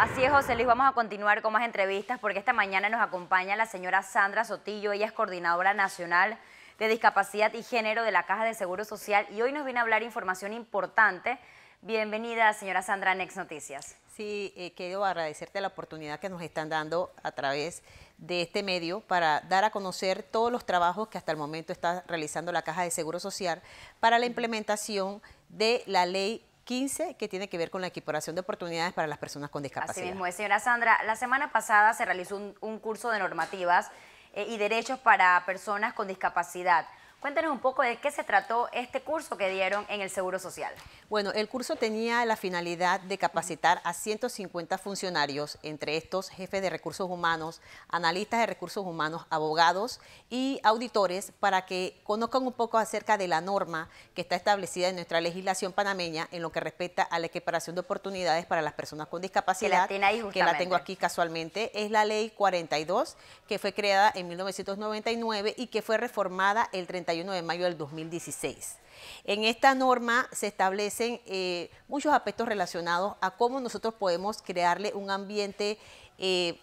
Así es, José Luis, vamos a continuar con más entrevistas porque esta mañana nos acompaña la señora Sandra Sotillo, ella es coordinadora nacional de discapacidad y género de la Caja de Seguro Social y hoy nos viene a hablar información importante. Bienvenida, señora Sandra, Next Noticias. Sí, eh, quiero agradecerte la oportunidad que nos están dando a través de este medio para dar a conocer todos los trabajos que hasta el momento está realizando la Caja de Seguro Social para la implementación de la ley 15 que tiene que ver con la equiparación de oportunidades para las personas con discapacidad. Así mismo señora Sandra. La semana pasada se realizó un, curso de normativas eh, y derechos para personas con discapacidad. Cuéntenos un poco de qué se trató este curso que dieron en el Seguro Social. Bueno, el curso tenía la finalidad de capacitar a 150 funcionarios, entre estos jefes de recursos humanos, analistas de recursos humanos, abogados y auditores, para que conozcan un poco acerca de la norma que está establecida en nuestra legislación panameña en lo que respecta a la equiparación de oportunidades para las personas con discapacidad. Que la, que la tengo aquí casualmente. Es la ley 42 que fue creada en 1999 y que fue reformada el 30 31 de mayo del 2016. En esta norma se establecen eh, muchos aspectos relacionados a cómo nosotros podemos crearle un ambiente eh,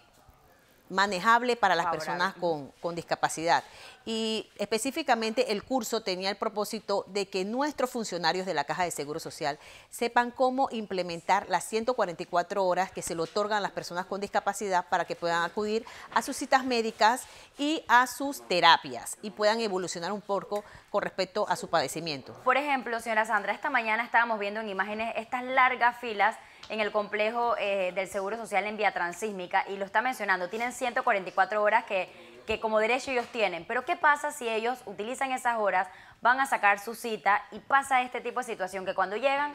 manejable para las personas con, con, discapacidad. Y específicamente el curso tenía el propósito de que nuestros funcionarios de la Caja de Seguro Social sepan cómo implementar las 144 horas que se le otorgan a las personas con discapacidad para que puedan acudir a sus citas médicas y a sus terapias y puedan evolucionar un poco con respecto a su padecimiento. Por ejemplo, señora Sandra, esta mañana estábamos viendo en imágenes estas largas filas en el complejo eh, del Seguro Social en Vía Transísmica y lo está mencionando, tienen 144 horas que, que como derecho ellos tienen, pero ¿qué pasa si ellos utilizan esas horas, van a sacar su cita y pasa este tipo de situación que cuando llegan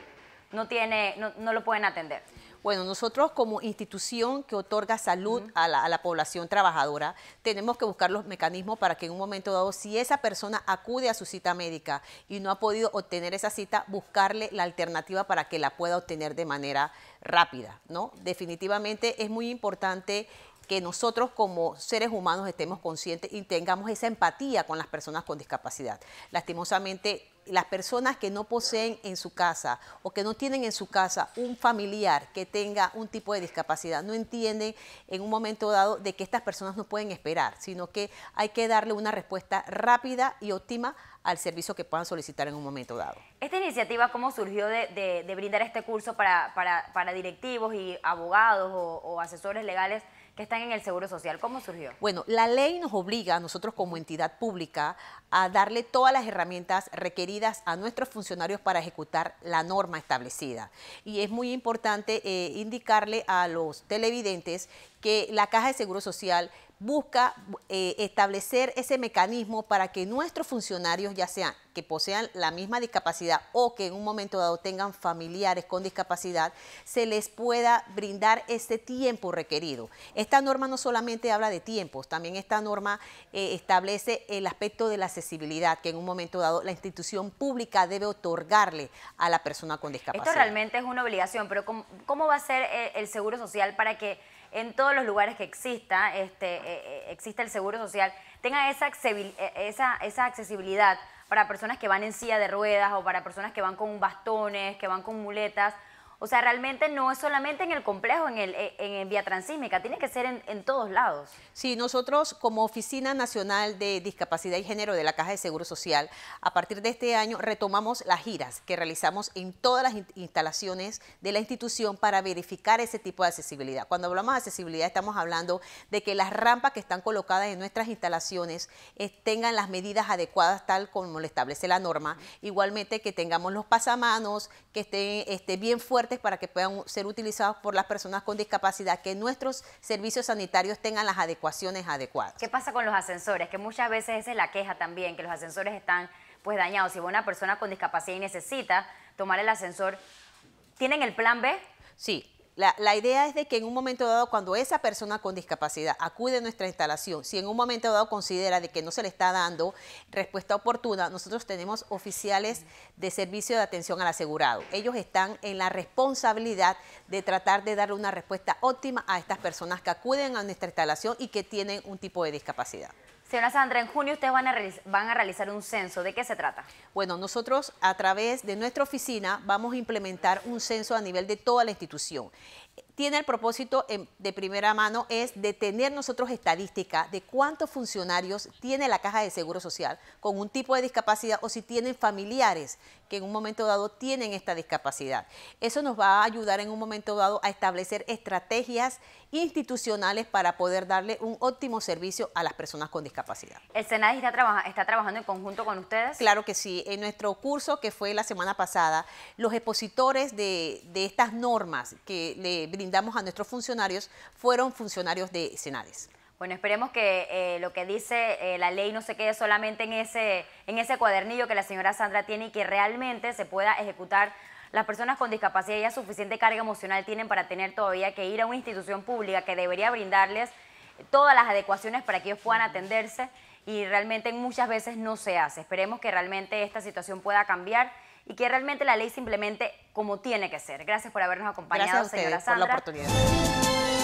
no, tiene, no, no lo pueden atender? Bueno, nosotros como institución que otorga salud a, la, a, la, población trabajadora, tenemos que buscar los mecanismos para que en un momento dado, si esa persona acude a su cita médica y no ha podido obtener esa cita, buscarle la alternativa para que la pueda obtener de manera rápida, ¿no? Definitivamente es muy importante que nosotros como seres humanos estemos conscientes y tengamos esa empatía con las personas con discapacidad. Lastimosamente, las personas que no poseen en su casa o que no tienen en su casa un familiar que tenga un tipo de discapacidad, no entienden en un momento dado de que estas personas no pueden esperar, sino que hay que darle una respuesta rápida y óptima al servicio que puedan solicitar en un momento dado. Esta iniciativa, ¿cómo surgió de, brindar este curso para, directivos y abogados o asesores legales? que están en el Seguro Social. ¿Cómo surgió? Bueno, la ley nos obliga a nosotros como entidad pública a darle todas las herramientas requeridas a nuestros funcionarios para ejecutar la norma establecida. Y es muy importante eh, indicarle a los televidentes que la Caja de Seguro Social busca eh, establecer ese mecanismo para que nuestros funcionarios, ya sean que posean la misma discapacidad o que en un momento dado tengan familiares con discapacidad, se les pueda brindar ese tiempo requerido. Esta norma no solamente habla de tiempos, también esta norma eh, establece el aspecto de la accesibilidad que en un momento dado la institución pública debe otorgarle a la persona con discapacidad. Esto realmente es una obligación, pero ¿cómo, va a ser eh, el Seguro Social para que en todos los lugares que exista, este, eh, eh, el seguro social, tenga eh, esa, esa accesibilidad para personas que van en silla de ruedas o para personas que van con bastones, que van con muletas, o sea, realmente no es solamente en el complejo, en, el, eh, en, vía transísmica, tiene que ser en, todos lados. Sí, nosotros como Oficina Nacional de Discapacidad y Género de la Caja de Seguro Social, a partir de este año retomamos las giras que realizamos en todas las instalaciones de la institución para verificar ese tipo de accesibilidad. Cuando hablamos de accesibilidad estamos hablando de que las rampas que están colocadas en nuestras instalaciones eh, tengan las medidas adecuadas tal como lo establece la norma, igualmente que tengamos los pasamanos, que estén este, bien fuertes para que puedan ser utilizados por las personas con discapacidad, que nuestros servicios sanitarios tengan las adecuaciones adecuadas. ¿Qué pasa con los ascensores? Que muchas veces esa es la queja también, que los ascensores están pues dañados. Si una persona con discapacidad y necesita tomar el ascensor, ¿tienen el plan B? Sí, la, idea es de que en un momento dado, cuando esa persona con discapacidad acude a nuestra instalación, si en un momento dado considera de que no se le está dando respuesta oportuna, nosotros tenemos oficiales de servicio de atención al asegurado. Ellos están en la responsabilidad de tratar de darle una respuesta óptima a estas personas que acuden a nuestra instalación y que tienen un tipo de discapacidad. Señora Sandra, en junio ustedes van a, realizar un censo. ¿De qué se trata? Bueno, nosotros a través de nuestra oficina vamos a implementar un censo a nivel de toda la institución tiene el propósito de primera mano es de tener nosotros estadística de cuántos funcionarios tiene la Caja de Seguro Social con un tipo de discapacidad o si tienen familiares que en un momento dado tienen esta discapacidad. Eso nos va a ayudar en un momento dado a establecer estrategias institucionales para poder darle un óptimo servicio a las personas con discapacidad. ¿El Senado está, trabajando en conjunto con ustedes? Claro que sí. En nuestro curso que fue la semana pasada, los expositores de estas normas que le brindamos a nuestros funcionarios fueron funcionarios de Senades. Bueno, esperemos que eh, lo que dice eh, la ley no se quede solamente en ese, en ese cuadernillo que la señora Sandra tiene y que realmente se pueda ejecutar. Las personas con discapacidad ya suficiente carga emocional tienen para tener todavía que ir a una institución pública que debería brindarles todas las adecuaciones para que ellos puedan atenderse y realmente muchas veces no se hace. Esperemos que realmente esta situación pueda cambiar y que realmente la ley simplemente como tiene que ser. Gracias por habernos acompañado, Gracias señora por la oportunidad.